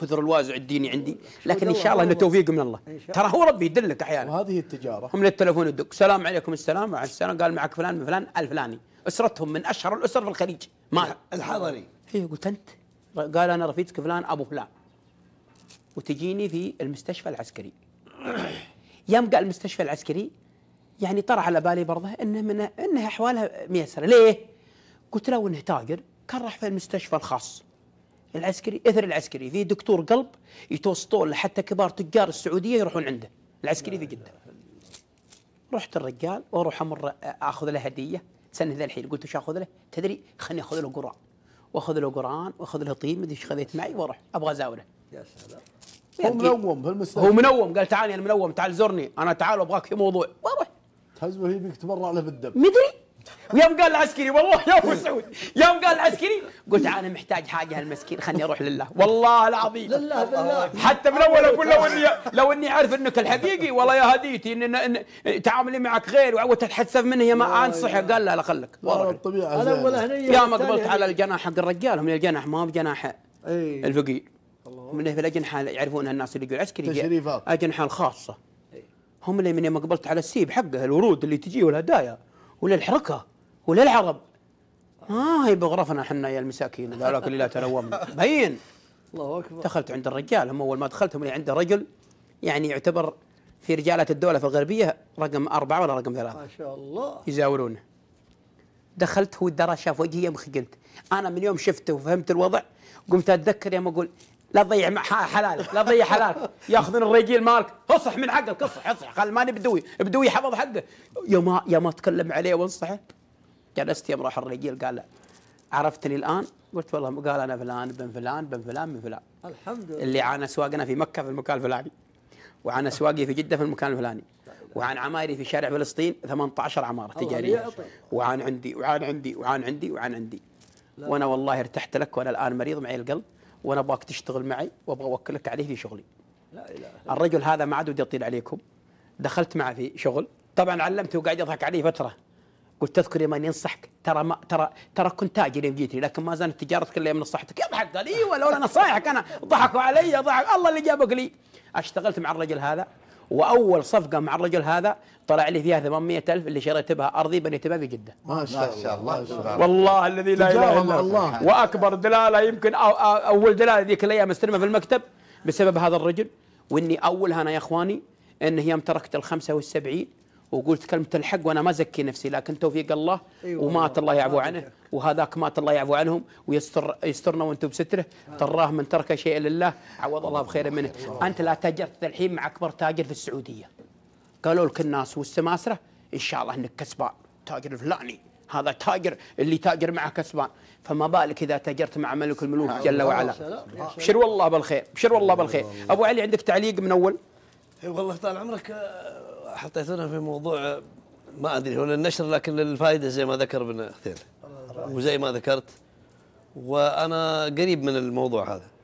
كثر الوازع الديني عندي لكن ان شاء الله انه توفيق من الله ترى هو ربي يدلك احيانا وهذه التجاره هم التلفون يدق السلام عليكم السلام مع السلام قال معك فلان من فلان الفلاني اسرتهم من اشهر الاسر في الخليج ما إيه، الحضري اي قلت انت قال انا رفيقك فلان ابو فلان وتجيني في المستشفى العسكري يوم قال المستشفى العسكري يعني طرى على بالي برضه انه من انه احوالها ميسره ليه؟ قلت له انه تاجر كان راح في المستشفى الخاص العسكري اثر العسكري في دكتور قلب يتوسطون حتى كبار تجار السعوديه يروحون عنده العسكري في جده رحت الرجال واروح امر آه، اخذ له هديه سنه ذا الحين قلت وش اخذ له؟ تدري خليني اخذ له قران واخذ له قران واخذ له طين مدري ايش خذيت معي واروح ابغى ازاوله يا سلام هو منوم في المستشفى هو منوم قال تعال انا منوم تعال زورني انا تعال ابغاك في موضوع واروح تهزمه يبيك تبرع له بالدم مدري ويوم قال العسكري والله يا ابو سعود يوم قال العسكري قلت انا محتاج حاجه هالمسكين خلني اروح لله والله العظيم لله بالله حتى من اول اقول لو اني لو اني اعرف انك الحقيقي والله يا هديتي ان, إن تعاملي معك غير وتتحسف منه يا ما انصحه قال لا لا خلك يا ما قبلت على الجناح حق الرجال هم الجناح ما هو بجناح إيه. الفقير من في الاجنحه يعرفونها الناس اللي يقول عسكري اجنحه الخاصه إيه. هم اللي من يوم قبلت على السيب حقه الورود اللي تجيه والهدايا وللحركه وللعرب ما آه، هي بغرفنا احنا يا المساكين ذلك اللي لا تلومنا بين الله اكبر دخلت عند الرجال هم اول ما دخلت هم عنده رجل يعني يعتبر في رجالة الدولة في الغربية رقم أربعة ولا رقم ثلاثة ما شاء الله يزاورونه دخلت هو الدرا شاف وجهي يا قلت أنا من يوم شفته وفهمت الوضع قمت أتذكر يا أقول لا تضيع حلال لا تضيع حلال ياخذون الرجال مالك اصح من حقك اصح اصح خل ماني بدوي بدوي حفظ حقه يا ما يا ما اتكلم عليه وانصحه جلست يوم راح الرجيل قال عرفتني الان قلت والله قال انا فلان بن فلان بن فلان من فلان الحمد لله اللي عانى اسواقنا في مكه في المكان الفلاني وعانى اسواقي في جده في المكان الفلاني وعن عمايري في شارع فلسطين 18 عماره تجاريه وعن عندي وعن عندي وعن عندي وعن عندي وانا والله ارتحت لك وانا الان مريض معي القلب وانا ابغاك تشتغل معي وابغى اوكلك عليه في شغلي لا اله الرجل هذا ما عاد ودي اطيل عليكم دخلت معه في شغل طبعا علمته وقاعد يضحك علي فتره قلت تذكر يا من ينصحك ترى ما ترى ترى كنت تاجر يوم جيتني لكن ما زالت تجارتك الا من نصحتك يضحك قال ايوه لولا نصايحك انا ضحكوا علي ضحك الله اللي جابك لي اشتغلت مع الرجل هذا واول صفقه مع الرجل هذا طلع لي فيها 800000 اللي شريت بها ارضي بنيت بها في جده. ما شاء الله ما شاء الله والله الذي لا اله الا الله واكبر دلاله يمكن اول دلاله ذيك الايام استلمها في المكتب بسبب هذا الرجل واني اولها انا يا اخواني انه يوم تركت ال 75 وقلت كلمه الحق وانا ما زكي نفسي لكن توفيق الله أيوة ومات الله يعفو عنه وهذاك مات الله يعفو عنهم ويستر يسترنا وانتم بستره تراه من ترك شيء لله عوض الله بخير منه انت لا تاجرت الحين مع اكبر تاجر في السعوديه قالوا لك الناس والسماسره ان شاء الله انك كسبان تاجر فلاني هذا تاجر اللي تاجر معه كسبان فما بالك اذا تاجرت مع ملك الملوك جل وعلا بشر والله بالخير بشر والله بالخير ابو علي عندك تعليق من اول اي والله طال عمرك آه، حطيتونا في موضوع ما ادري هو للنشر لكن للفائده زي ما ذكر ابن عثيمين وزي ما ذكرت وانا قريب من الموضوع هذا